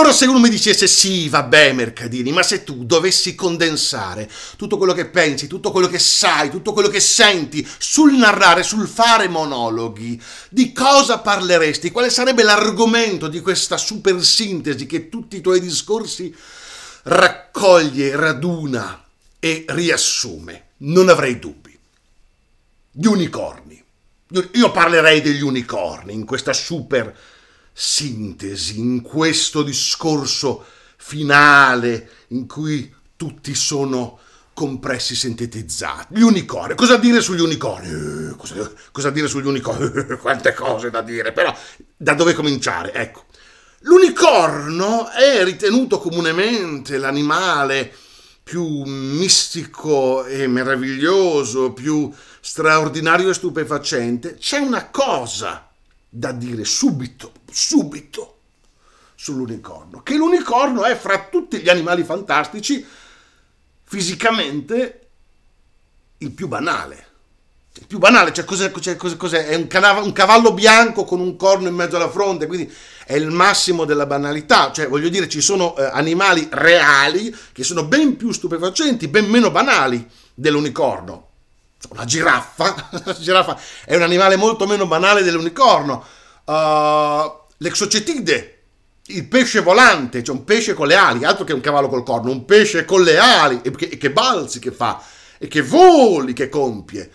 Allora se uno mi dicesse sì, vabbè Mercadini, ma se tu dovessi condensare tutto quello che pensi, tutto quello che sai, tutto quello che senti sul narrare, sul fare monologhi, di cosa parleresti? Quale sarebbe l'argomento di questa super sintesi che tutti i tuoi discorsi raccoglie, raduna e riassume? Non avrei dubbi. Gli unicorni. Io parlerei degli unicorni in questa super sintesi sintesi in questo discorso finale in cui tutti sono compressi sintetizzati. Gli unicorni, cosa dire sugli unicorni? Eh, cosa, cosa dire sugli unicorni? Eh, quante cose da dire, però da dove cominciare? Ecco, l'unicorno è ritenuto comunemente l'animale più mistico e meraviglioso, più straordinario e stupefacente. C'è una cosa da dire subito, subito sull'unicorno, che l'unicorno è fra tutti gli animali fantastici fisicamente il più banale. Il più banale, cioè cos'è? cos'è, cos'è? È un, canav- un, cavallo bianco con un corno in mezzo alla fronte, quindi è il massimo della banalità. Cioè, voglio dire, ci sono eh, animali reali che sono ben più stupefacenti, ben meno banali dell'unicorno una giraffa, la giraffa è un animale molto meno banale dell'unicorno, uh, l'exocetide, il pesce volante, cioè un pesce con le ali, altro che un cavallo col corno, un pesce con le ali, e che, e che balzi che fa, e che voli che compie,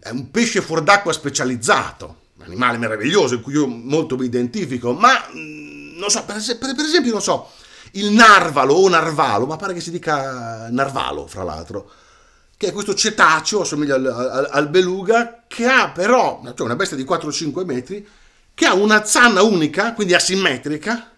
è un pesce fuor d'acqua specializzato, un animale meraviglioso in cui io molto mi identifico, ma mm, non so, per, per, per esempio, non so, il narvalo o narvalo, ma pare che si dica narvalo, fra l'altro, che è questo cetaceo, assomiglia al, al, al beluga, che ha però, cioè una bestia di 4-5 metri, che ha una zanna unica, quindi asimmetrica,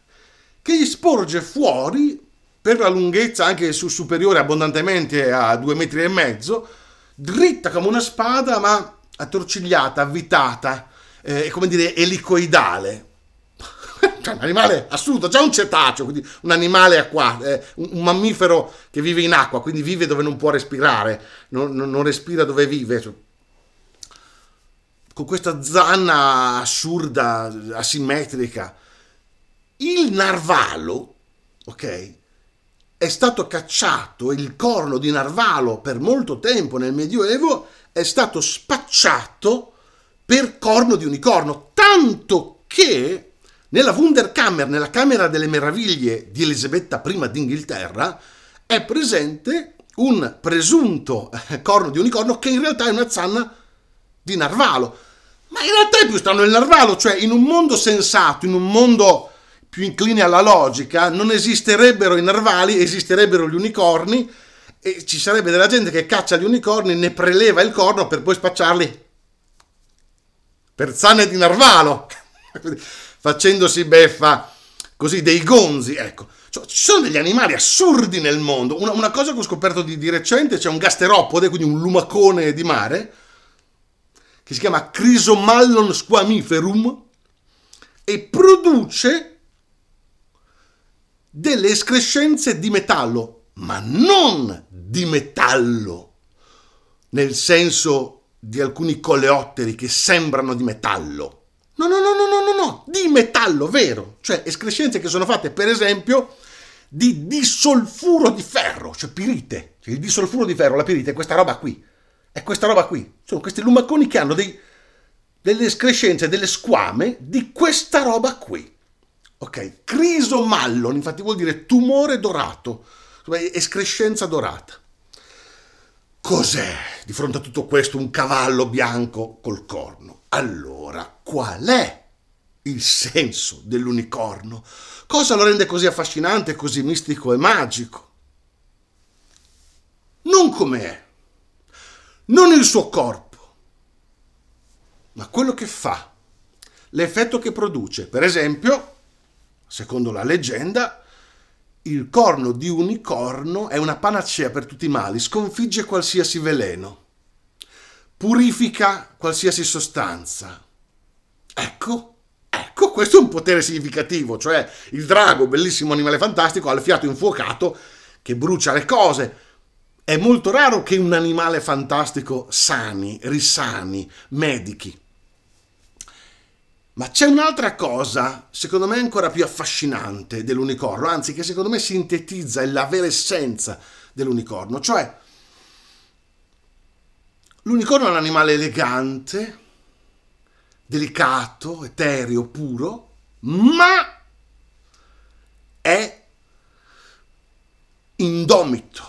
che gli sporge fuori per la lunghezza anche su, superiore abbondantemente a 2 metri e mezzo, dritta come una spada ma attorcigliata, avvitata, eh, come dire elicoidale, cioè un animale assurdo, già un cetaceo, quindi un animale acqua, eh, un, mammifero che vive in acqua, quindi vive dove non può respirare, non, non respira dove vive. Cioè, con questa zanna assurda, asimmetrica. Il narvalo, ok? È stato cacciato, il corno di narvalo per molto tempo nel Medioevo è stato spacciato per corno di unicorno, tanto che nella Wunderkammer, nella Camera delle Meraviglie di Elisabetta I d'Inghilterra, è presente un presunto eh, corno di unicorno che in realtà è una zanna di narvalo. Ma in realtà è più strano il narvalo, cioè in un mondo sensato, in un mondo più incline alla logica, non esisterebbero i narvali, esisterebbero gli unicorni e ci sarebbe della gente che caccia gli unicorni, ne preleva il corno per poi spacciarli per zanne di narvalo. facendosi beffa così dei gonzi, ecco. ci sono degli animali assurdi nel mondo. Una, una cosa che ho scoperto di, di recente, c'è un gasteropode, quindi un lumacone di mare, che si chiama Crisomallon squamiferum e produce delle escrescenze di metallo, ma non di metallo, nel senso di alcuni coleotteri che sembrano di metallo No, no, no, no, no, no, no, di metallo vero, cioè escrescenze che sono fatte per esempio di disolfuro di ferro, cioè pirite, cioè il disolfuro di ferro, la pirite è questa roba qui, è questa roba qui, sono questi lumaconi che hanno dei, delle escrescenze, delle squame di questa roba qui, ok? Crisomallon, infatti vuol dire tumore dorato, cioè, escrescenza dorata. Cos'è di fronte a tutto questo un cavallo bianco col corno? Allora, qual è il senso dell'unicorno? Cosa lo rende così affascinante, così mistico e magico? Non com'è, non il suo corpo, ma quello che fa, l'effetto che produce. Per esempio, secondo la leggenda, il corno di unicorno è una panacea per tutti i mali, sconfigge qualsiasi veleno, purifica qualsiasi sostanza. Ecco, ecco, questo è un potere significativo, cioè il drago, bellissimo animale fantastico, ha il fiato infuocato che brucia le cose. È molto raro che un animale fantastico sani, risani, medichi. Ma c'è un'altra cosa, secondo me ancora più affascinante dell'unicorno, anzi che secondo me sintetizza la vera essenza dell'unicorno, cioè l'unicorno è un animale elegante, delicato, etereo, puro, ma è indomito,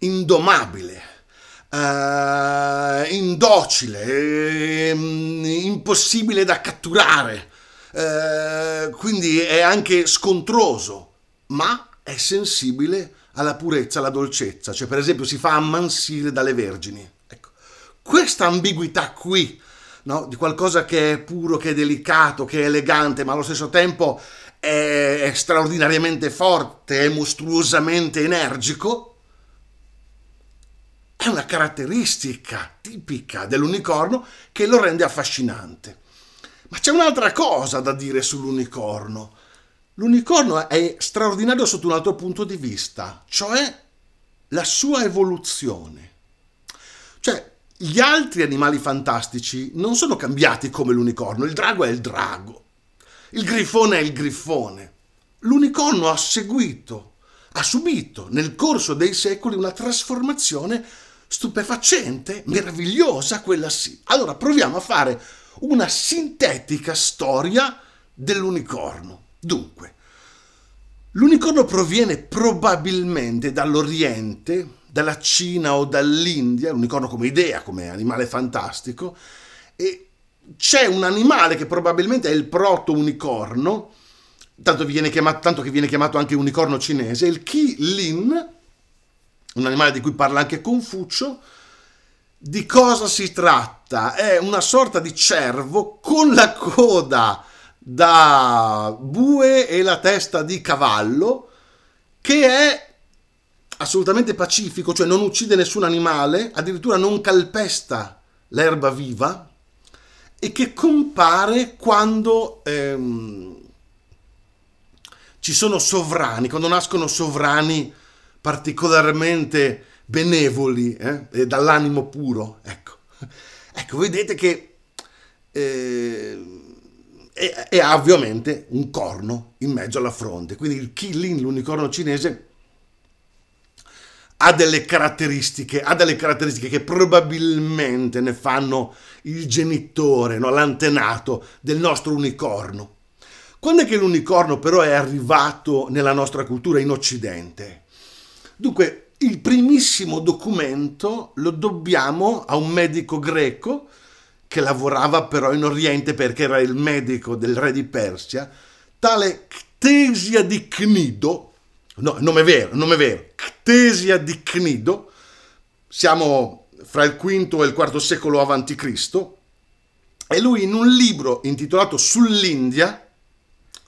indomabile eh, indocile, eh, impossibile da catturare, eh, quindi è anche scontroso, ma è sensibile alla purezza, alla dolcezza, cioè per esempio si fa ammansire dalle vergini. Ecco, questa ambiguità qui, no? di qualcosa che è puro, che è delicato, che è elegante, ma allo stesso tempo è, è straordinariamente forte, è mostruosamente energico, è una caratteristica tipica dell'unicorno che lo rende affascinante. Ma c'è un'altra cosa da dire sull'unicorno. L'unicorno è straordinario sotto un altro punto di vista, cioè la sua evoluzione. Cioè, gli altri animali fantastici non sono cambiati come l'unicorno, il drago è il drago, il grifone è il grifone. L'unicorno ha seguito, ha subito nel corso dei secoli una trasformazione stupefacente, meravigliosa quella sì. Allora proviamo a fare una sintetica storia dell'unicorno. Dunque, l'unicorno proviene probabilmente dall'Oriente, dalla Cina o dall'India, l'unicorno come idea, come animale fantastico, e c'è un animale che probabilmente è il proto-unicorno, tanto, tanto, che viene chiamato anche unicorno cinese, il Qi Lin, un animale di cui parla anche Confucio. Di cosa si tratta? È una sorta di cervo con la coda da bue e la testa di cavallo che è assolutamente pacifico, cioè non uccide nessun animale, addirittura non calpesta l'erba viva e che compare quando ehm, ci sono sovrani, quando nascono sovrani particolarmente benevoli eh? e dall'animo puro. Ecco, ecco vedete che eh, e, e, ha ovviamente un corno in mezzo alla fronte. Quindi il Killing, l'unicorno cinese, ha delle caratteristiche, ha delle caratteristiche che probabilmente ne fanno il genitore, no? l'antenato del nostro unicorno. Quando è che l'unicorno però è arrivato nella nostra cultura in Occidente? Dunque, il primissimo documento lo dobbiamo a un medico greco che lavorava però in Oriente perché era il medico del re di Persia, tale Ctesia di Cnido, no, nome vero, nome vero, Ctesia di Cnido, siamo fra il V e il IV secolo a.C., e lui in un libro intitolato Sull'India,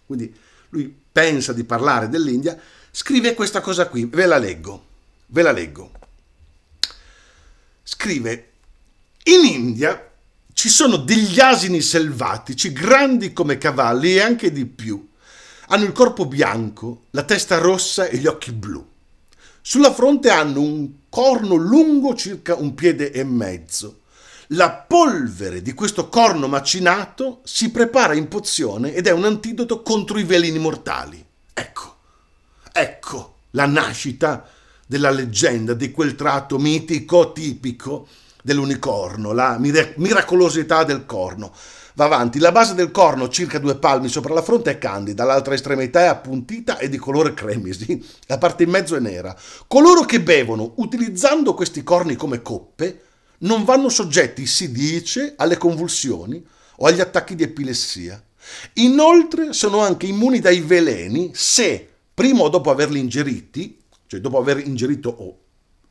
quindi lui pensa di parlare dell'India, scrive questa cosa qui, ve la leggo, ve la leggo. Scrive, in India ci sono degli asini selvatici, grandi come cavalli e anche di più. Hanno il corpo bianco, la testa rossa e gli occhi blu. Sulla fronte hanno un corno lungo circa un piede e mezzo. La polvere di questo corno macinato si prepara in pozione ed è un antidoto contro i veleni mortali. Ecco. Ecco la nascita della leggenda, di quel tratto mitico tipico dell'unicorno, la miracolosità del corno. Va avanti, la base del corno, circa due palmi sopra la fronte, è candida, l'altra estremità è appuntita e di colore cremisi, la parte in mezzo è nera. Coloro che bevono utilizzando questi corni come coppe non vanno soggetti, si dice, alle convulsioni o agli attacchi di epilessia. Inoltre sono anche immuni dai veleni se prima o dopo averli ingeriti, cioè dopo aver ingerito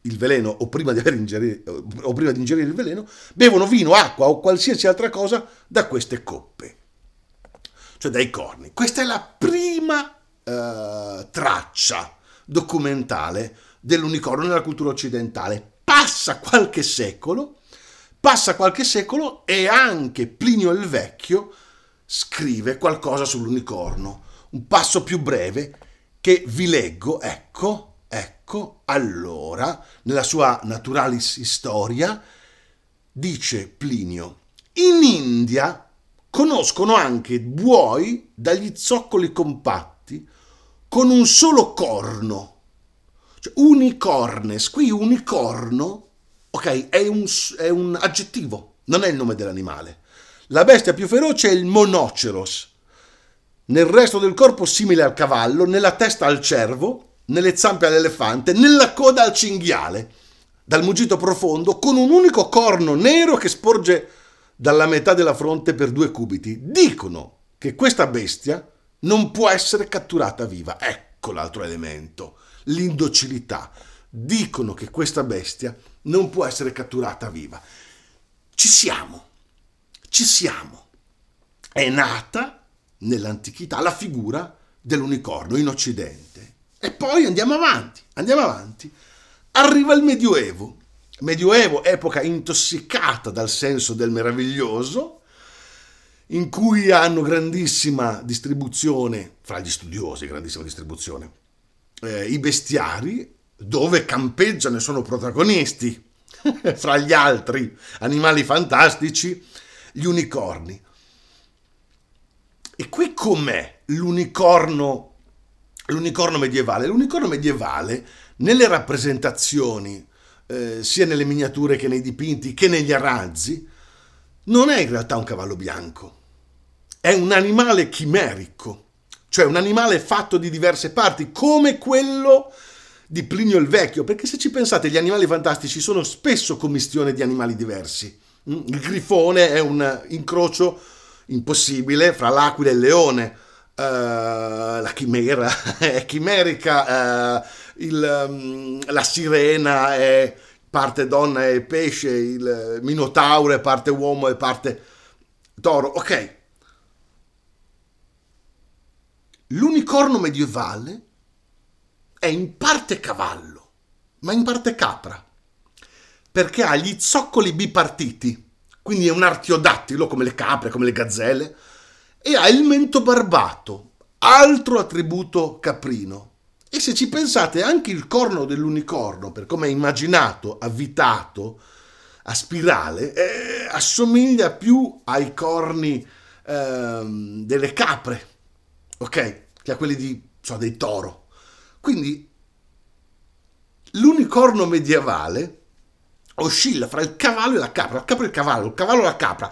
il veleno o prima, di aver ingerito, o prima di ingerire il veleno, bevono vino, acqua o qualsiasi altra cosa da queste coppe, cioè dai corni. Questa è la prima eh, traccia documentale dell'unicorno nella cultura occidentale. Passa qualche secolo, passa qualche secolo e anche Plinio il Vecchio scrive qualcosa sull'unicorno, un passo più breve che vi leggo, ecco, ecco, allora, nella sua Naturalis Historia, dice Plinio, in India conoscono anche buoi dagli zoccoli compatti con un solo corno, cioè unicornes, qui unicorno, ok, è un, è un aggettivo, non è il nome dell'animale. La bestia più feroce è il monoceros, nel resto del corpo simile al cavallo, nella testa al cervo, nelle zampe all'elefante, nella coda al cinghiale, dal mugito profondo, con un unico corno nero che sporge dalla metà della fronte per due cubiti. Dicono che questa bestia non può essere catturata viva. Ecco l'altro elemento, l'indocilità. Dicono che questa bestia non può essere catturata viva. Ci siamo, ci siamo. È nata nell'antichità la figura dell'unicorno in Occidente. E poi andiamo avanti, andiamo avanti. Arriva il Medioevo. Medioevo, epoca intossicata dal senso del meraviglioso, in cui hanno grandissima distribuzione, fra gli studiosi, grandissima distribuzione, eh, i bestiari, dove campeggiano e sono protagonisti, fra gli altri animali fantastici, gli unicorni. E qui com'è l'unicorno, l'unicorno medievale? L'unicorno medievale nelle rappresentazioni, eh, sia nelle miniature che nei dipinti, che negli arazzi, non è in realtà un cavallo bianco. È un animale chimerico, cioè un animale fatto di diverse parti, come quello di Plinio il Vecchio, perché se ci pensate gli animali fantastici sono spesso commistione di animali diversi. Mm, il grifone è un incrocio impossibile fra l'aquila e il leone. Uh, la chimera è chimerica, uh, il, um, la sirena è parte donna e pesce, il minotauro è parte uomo e parte toro. Ok. L'unicorno medievale è in parte cavallo, ma in parte capra, perché ha gli zoccoli bipartiti quindi è un artiodattilo come le capre, come le gazzelle, e ha il mento barbato, altro attributo caprino. E se ci pensate, anche il corno dell'unicorno, per come è immaginato, avvitato, a spirale, eh, assomiglia più ai corni eh, delle capre, ok? Che a quelli di, so, dei toro. Quindi l'unicorno medievale oscilla fra il cavallo e la capra, il capra e il cavallo, il cavallo e la capra.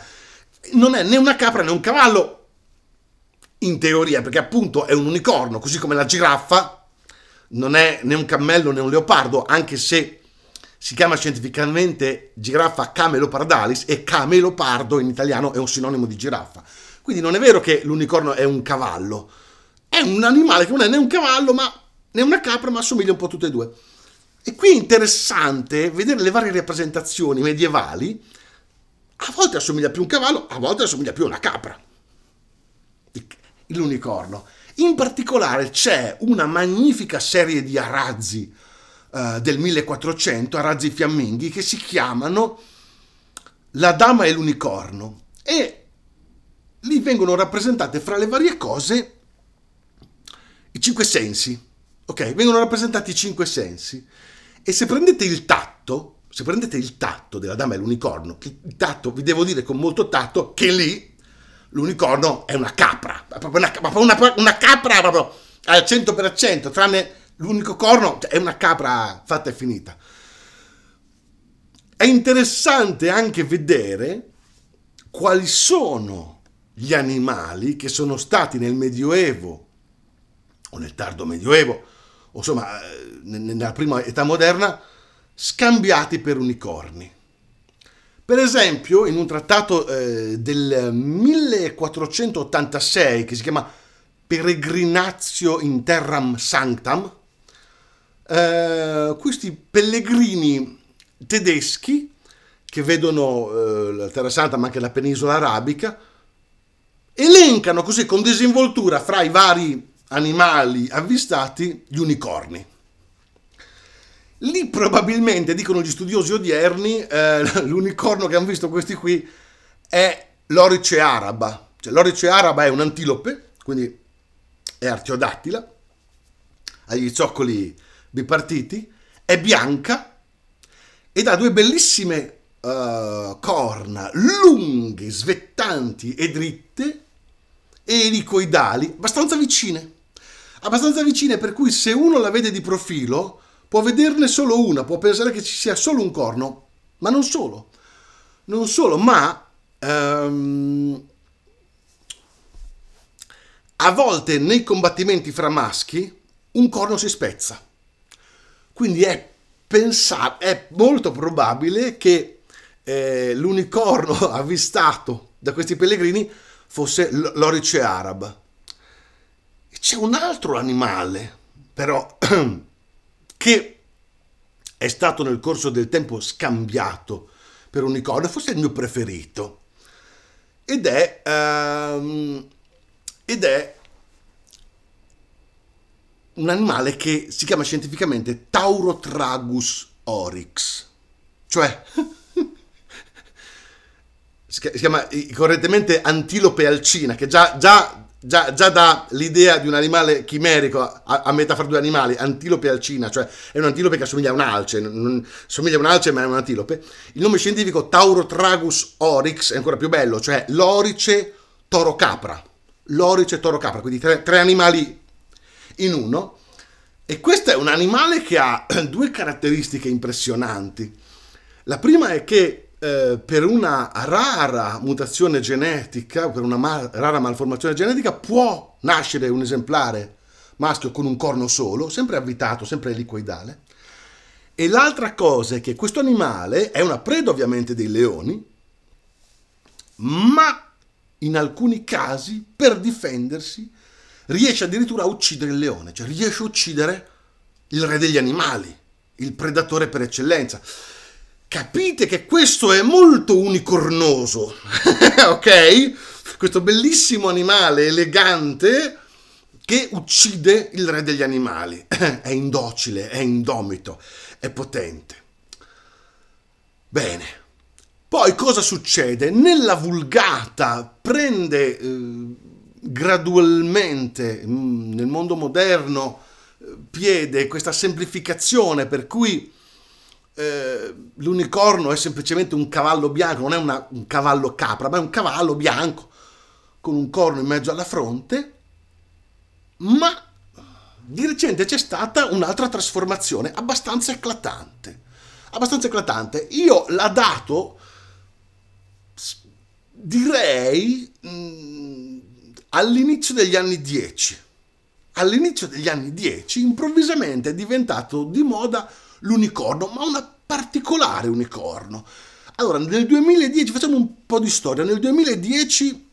Non è né una capra né un cavallo, in teoria, perché appunto è un unicorno, così come la giraffa non è né un cammello né un leopardo, anche se si chiama scientificamente giraffa camelopardalis e camelopardo in italiano è un sinonimo di giraffa. Quindi non è vero che l'unicorno è un cavallo, è un animale che non è né un cavallo ma, né una capra, ma assomiglia un po' a tutte e due. E qui è interessante vedere le varie rappresentazioni medievali, a volte assomiglia più a un cavallo, a volte assomiglia più a una capra, l'unicorno. In particolare c'è una magnifica serie di arazzi eh, del 1400, arazzi fiamminghi, che si chiamano La Dama e l'Unicorno e lì vengono rappresentate fra le varie cose i cinque sensi, ok? Vengono rappresentati i cinque sensi e se prendete il tatto, se prendete il tatto della dama e l'unicorno, il tatto, vi devo dire con molto tatto che lì l'unicorno è una capra, ma proprio una, una, una capra proprio al 100%, tranne l'unico corno, cioè è una capra fatta e finita. È interessante anche vedere quali sono gli animali che sono stati nel Medioevo o nel tardo Medioevo insomma eh, nella prima età moderna, scambiati per unicorni. Per esempio, in un trattato eh, del 1486 che si chiama Peregrinatio in Terram Sanctam, eh, questi pellegrini tedeschi che vedono eh, la Terra Santa ma anche la penisola arabica elencano così con disinvoltura fra i vari animali avvistati gli unicorni. Lì probabilmente, dicono gli studiosi odierni, eh, l'unicorno che hanno visto questi qui è l'orice araba. Cioè, l'orice araba è un'antilope, quindi è artiodattila, ha gli zoccoli bipartiti, è bianca ed ha due bellissime uh, corna lunghe, svettanti e dritte, elicoidali, abbastanza vicine abbastanza vicine per cui se uno la vede di profilo può vederne solo una, può pensare che ci sia solo un corno, ma non solo. Non solo, ma ehm, a volte nei combattimenti fra maschi un corno si spezza. Quindi è, pensab- è molto probabile che eh, l'unicorno avvistato da questi pellegrini fosse l'orice araba c'è un altro animale, però, che è stato nel corso del tempo scambiato per un icona, forse è il mio preferito, ed è, um, ed è un animale che si chiama scientificamente Taurotragus oryx, cioè si chiama correttamente antilope alcina, che già, già già, già dà l'idea di un animale chimerico a, a, metà fra due animali, antilope alcina, cioè è un'antilope che assomiglia a un'alce, non, somiglia a un alce ma è un'antilope. Il nome scientifico Taurotragus oryx è ancora più bello, cioè l'orice toro capra, l'orice toro capra, quindi tre, tre animali in uno. E questo è un animale che ha due caratteristiche impressionanti. La prima è che eh, per una rara mutazione genetica, per una ma rara malformazione genetica, può nascere un esemplare maschio con un corno solo, sempre avvitato, sempre elicoidale. E l'altra cosa è che questo animale è una preda ovviamente dei leoni, ma in alcuni casi per difendersi riesce addirittura a uccidere il leone, cioè riesce a uccidere il re degli animali, il predatore per eccellenza capite che questo è molto unicornoso, ok? Questo bellissimo animale elegante che uccide il re degli animali. è indocile, è indomito, è potente. Bene. Poi cosa succede? Nella vulgata prende eh, gradualmente mh, mm, nel mondo moderno eh, piede questa semplificazione per cui eh, l'unicorno è semplicemente un cavallo bianco, non è una, un cavallo capra, ma è un cavallo bianco con un corno in mezzo alla fronte, ma di recente c'è stata un'altra trasformazione abbastanza eclatante. Abbastanza eclatante. Io l'ha dato, direi, mh, mm, all'inizio degli anni 10. All'inizio degli anni 10 improvvisamente è diventato di moda l'unicorno, ma una particolare unicorno. Allora, nel 2010, facciamo un po' di storia, nel 2010,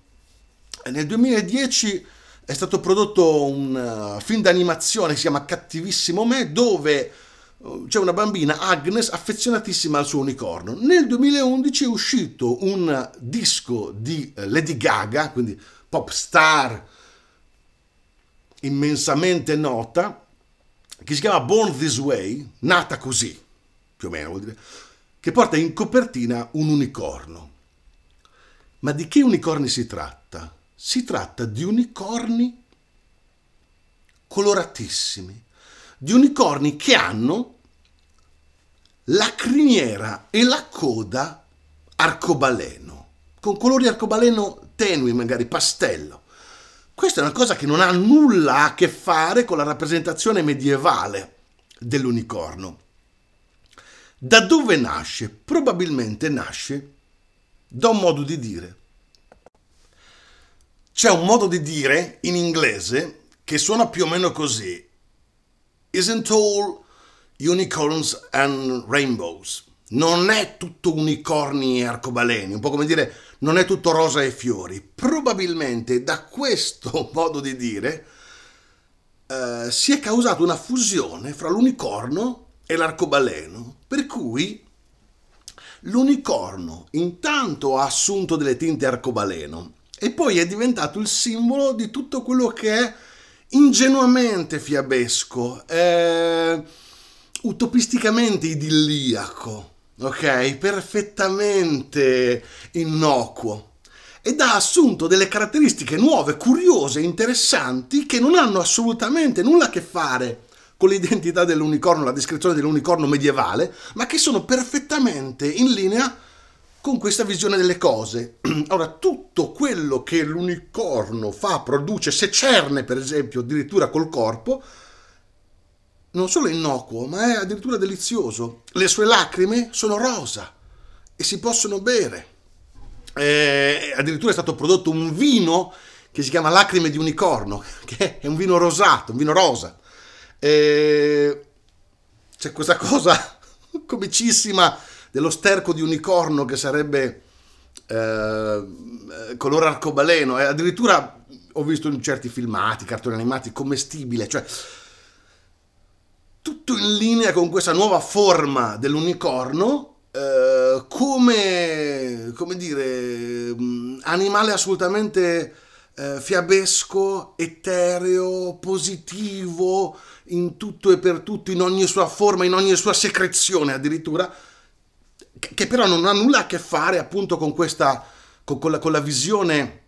eh, nel 2010 è stato prodotto un eh, film d'animazione che si chiama Cattivissimo Me, dove eh, c'è una bambina, Agnes, affezionatissima al suo unicorno. Nel 2011 è uscito un disco di Lady Gaga, quindi pop star immensamente nota, che si chiama Born This Way, nata così, più o meno vuol dire, che porta in copertina un unicorno. Ma di che unicorni si tratta? Si tratta di unicorni coloratissimi, di unicorni che hanno la criniera e la coda arcobaleno, con colori arcobaleno tenui, magari pastello. Questa è una cosa che non ha nulla a che fare con la rappresentazione medievale dell'unicorno. Da dove nasce? Probabilmente nasce da un modo di dire. C'è un modo di dire in inglese che suona più o meno così. Isn't all unicorns and rainbows? non è tutto unicorni e arcobaleni, un po' come dire non è tutto rosa e fiori. Probabilmente da questo modo di dire eh, si è causata una fusione fra l'unicorno e l'arcobaleno, per cui l'unicorno intanto ha assunto delle tinte arcobaleno e poi è diventato il simbolo di tutto quello che è ingenuamente fiabesco, eh, utopisticamente idilliaco ok? Perfettamente innocuo ed ha assunto delle caratteristiche nuove, curiose, interessanti che non hanno assolutamente nulla a che fare con l'identità dell'unicorno, la descrizione dell'unicorno medievale, ma che sono perfettamente in linea con questa visione delle cose. Ora, tutto quello che l'unicorno fa, produce, se cerne per esempio addirittura col corpo, non solo innocuo, ma è addirittura delizioso. Le sue lacrime sono rosa e si possono bere. Eh, addirittura è stato prodotto un vino che si chiama Lacrime di Unicorno, che è un vino rosato, un vino rosa. Eh, c'è questa cosa comicissima dello sterco di unicorno che sarebbe eh, eh colore arcobaleno. addirittura ho visto in certi filmati, cartoni animati, commestibile, cioè tutto in linea con questa nuova forma dell'unicorno, eh, come, come, dire, mm, animale assolutamente eh, fiabesco, etereo, positivo, in tutto e per tutto, in ogni sua forma, in ogni sua secrezione addirittura, che però non ha nulla a che fare appunto con questa, con, con la, con la visione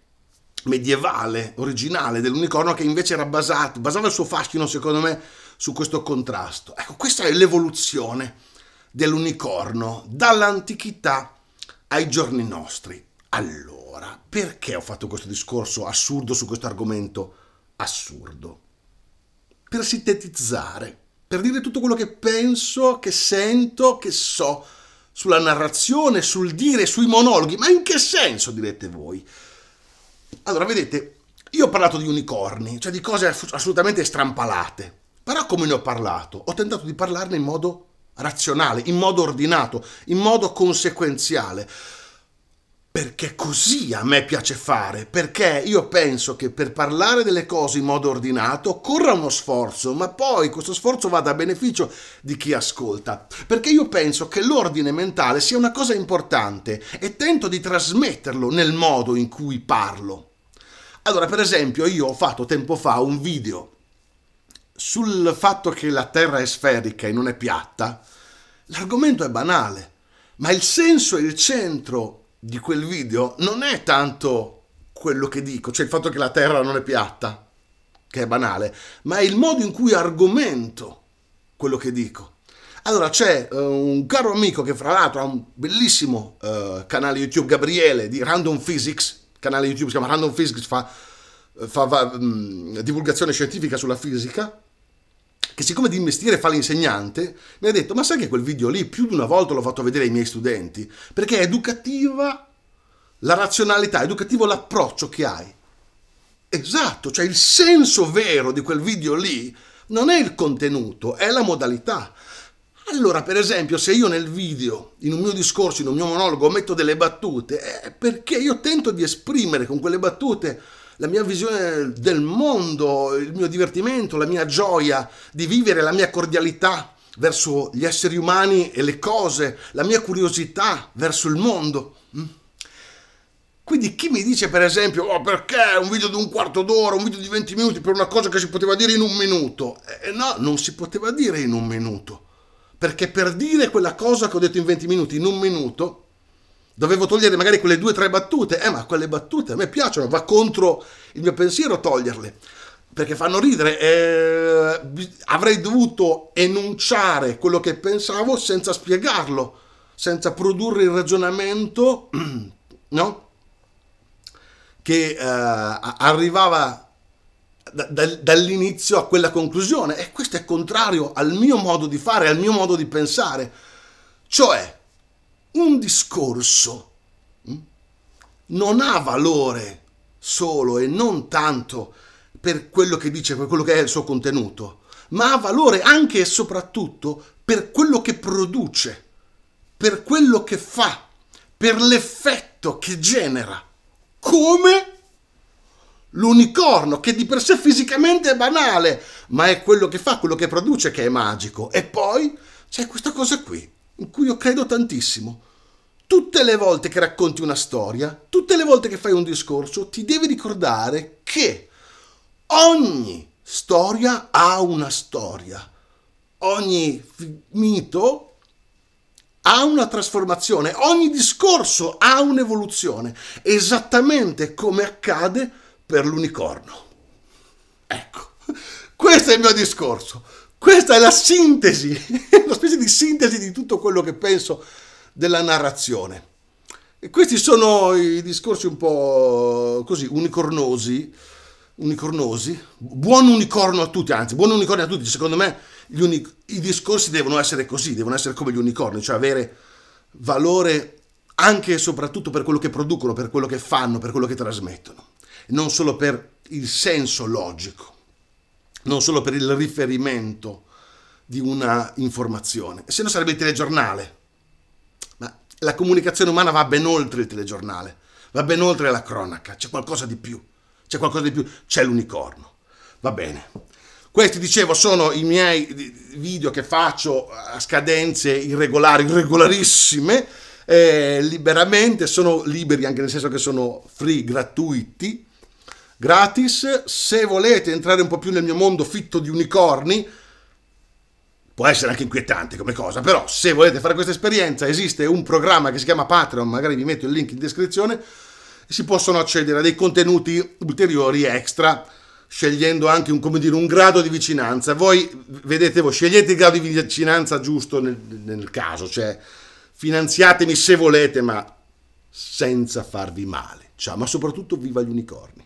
medievale, originale dell'unicorno che invece era basato, basava il suo fascino secondo me su questo contrasto. Ecco, questa è l'evoluzione dell'unicorno dall'antichità ai giorni nostri. Allora, perché ho fatto questo discorso assurdo su questo argomento assurdo? Per sintetizzare, per dire tutto quello che penso, che sento, che so sulla narrazione, sul dire, sui monologhi, ma in che senso direte voi? Allora, vedete, io ho parlato di unicorni, cioè di cose assolutamente strampalate, però come ne ho parlato? Ho tentato di parlarne in modo razionale, in modo ordinato, in modo conseguenziale. Perché così a me piace fare, perché io penso che per parlare delle cose in modo ordinato occorra uno sforzo, ma poi questo sforzo vada a beneficio di chi ascolta. Perché io penso che l'ordine mentale sia una cosa importante e tento di trasmetterlo nel modo in cui parlo. Allora, per esempio, io ho fatto tempo fa un video sul fatto che la Terra è sferica e non è piatta, l'argomento è banale, ma il senso e il centro di quel video non è tanto quello che dico, cioè il fatto che la Terra non è piatta, che è banale, ma è il modo in cui argomento quello che dico. Allora c'è eh, un caro amico che fra l'altro ha un bellissimo uh, canale YouTube, Gabriele di Random Physics, canale YouTube si chiama Random Physics, fa, fa, fa um, divulgazione scientifica sulla fisica, che siccome di mestiere fa l'insegnante, mi ha detto, ma sai che quel video lì più di una volta l'ho fatto vedere ai miei studenti, perché è educativa la razionalità, è educativo l'approccio che hai. Esatto, cioè il senso vero di quel video lì non è il contenuto, è la modalità. Allora, per esempio, se io nel video, in un mio discorso, in un mio monologo, metto delle battute, è eh, perché io tento di esprimere con quelle battute la mia visione del mondo, il mio divertimento, la mia gioia di vivere, la mia cordialità verso gli esseri umani e le cose, la mia curiosità verso il mondo. Mm. Quindi chi mi dice per esempio oh, perché un video di un quarto d'ora, un video di 20 minuti per una cosa che si poteva dire in un minuto? Eh, no, non si poteva dire in un minuto. Perché per dire quella cosa che ho detto in 20 minuti, in un minuto, dovevo togliere magari quelle due o tre battute, eh ma quelle battute a me piacciono, va contro il mio pensiero toglierle, perché fanno ridere, eh, avrei dovuto enunciare quello che pensavo senza spiegarlo, senza produrre il ragionamento, no? Che eh, arrivava da, da, dall'inizio a quella conclusione e questo è contrario al mio modo di fare, al mio modo di pensare. Cioè, un discorso mm, non ha valore solo e non tanto per quello che dice, per quello che è il suo contenuto, ma ha valore anche e soprattutto per quello che produce, per quello che fa, per l'effetto che genera. Come l'unicorno, che di per sé fisicamente è banale, ma è quello che fa, quello che produce che è magico. E poi c'è questa cosa qui, in cui io credo tantissimo. Tutte le volte che racconti una storia, tutte le volte che fai un discorso, ti devi ricordare che ogni storia ha una storia, ogni mito ha una trasformazione, ogni discorso ha un'evoluzione, esattamente come accade per l'unicorno. Ecco, questo è il mio discorso. Questa è la sintesi, una specie di sintesi di tutto quello che penso della narrazione. E questi sono i discorsi un po' così, unicornosi, unicornosi. Buon unicorno a tutti, anzi, buon unicorno a tutti. Secondo me unic- i discorsi devono essere così, devono essere come gli unicorni, cioè avere valore anche e soprattutto per quello che producono, per quello che fanno, per quello che trasmettono, non solo per il senso logico non solo per il riferimento di una informazione, se no sarebbe il telegiornale. Ma la comunicazione umana va ben oltre il telegiornale, va ben oltre la cronaca, c'è qualcosa di più, c'è qualcosa di più, c'è l'unicorno. Va bene. Questi, dicevo, sono i miei video che faccio a scadenze irregolari, irregolarissime, eh, liberamente, sono liberi anche nel senso che sono free, gratuiti, gratis. Se volete entrare un po' più nel mio mondo fitto di unicorni, può essere anche inquietante come cosa, però se volete fare questa esperienza esiste un programma che si chiama Patreon, magari vi metto il link in descrizione, si possono accedere a dei contenuti ulteriori extra scegliendo anche un, come dire, un grado di vicinanza. Voi vedete, voi scegliete il grado di vicinanza giusto nel, nel caso, cioè finanziatemi se volete, ma senza farvi male. Ciao, ma soprattutto viva gli unicorni.